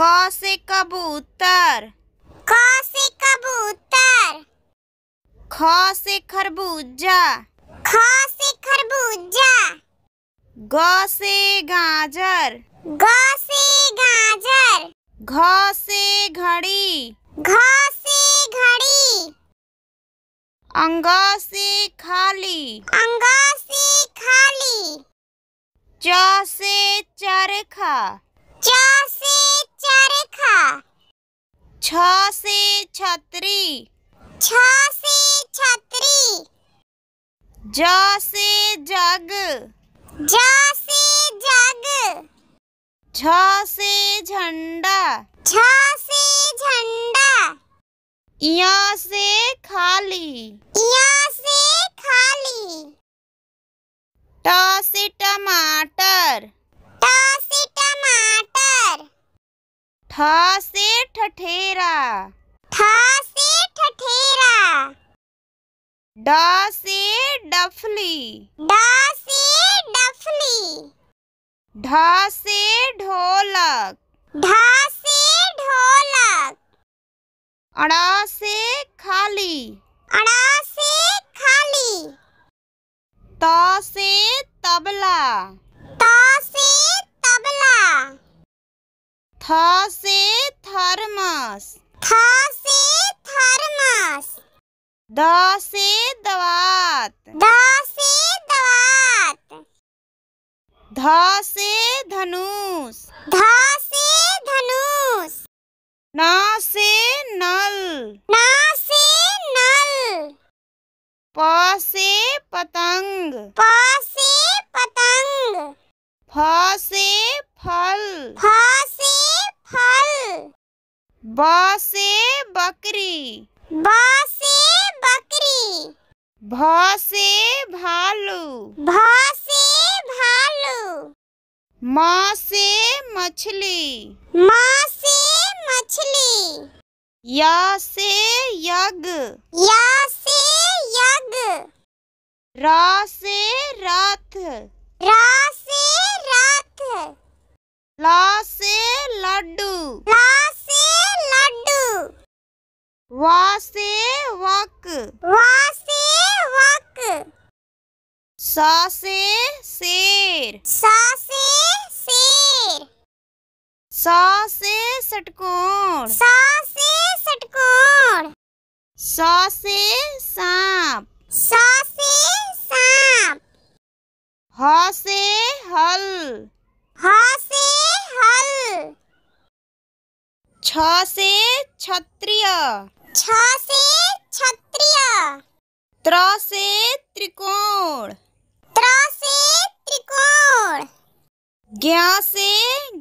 क से कबूतर ख से कबूतर ख से खरबूजा ख से खरबूजा ग से गाजर ग से गाजर घ से घड़ी घ से घड़ी अंग से खाली अंग से खाली च से चरखा चा छ से छतरी छ से छतरी ज से जग ज से जग छ से झंडा छ से झंडा इया से खाली इया से खाली ट से टमा से ठठेरा से ठठेरा ड से डफली ड से डफली ढ से ढोलक ढ से ढोलक अड़ से खाली अड़ से खाली त से तबला से थर्मस थ से थर्मस द से दवात द से दवात ध से धनुष ध से धनुष न से नल न से नल प से पतंग प से पतंग फ से फल फा ब बकरी ब बकरी भ भालू भ भालू म मछली म मछली य यग यज्ञ यग से रथ र रथ ल वासेवक वक सा से शेर सा से शेर सा से षटकोण सा से षटकोण सा से सांप सा से सांप ह से हल ह से हल छ से क्षत्रिय छ से छत्रिय त्र से त्रिकोण त्र से त्रिकोण ज्ञा से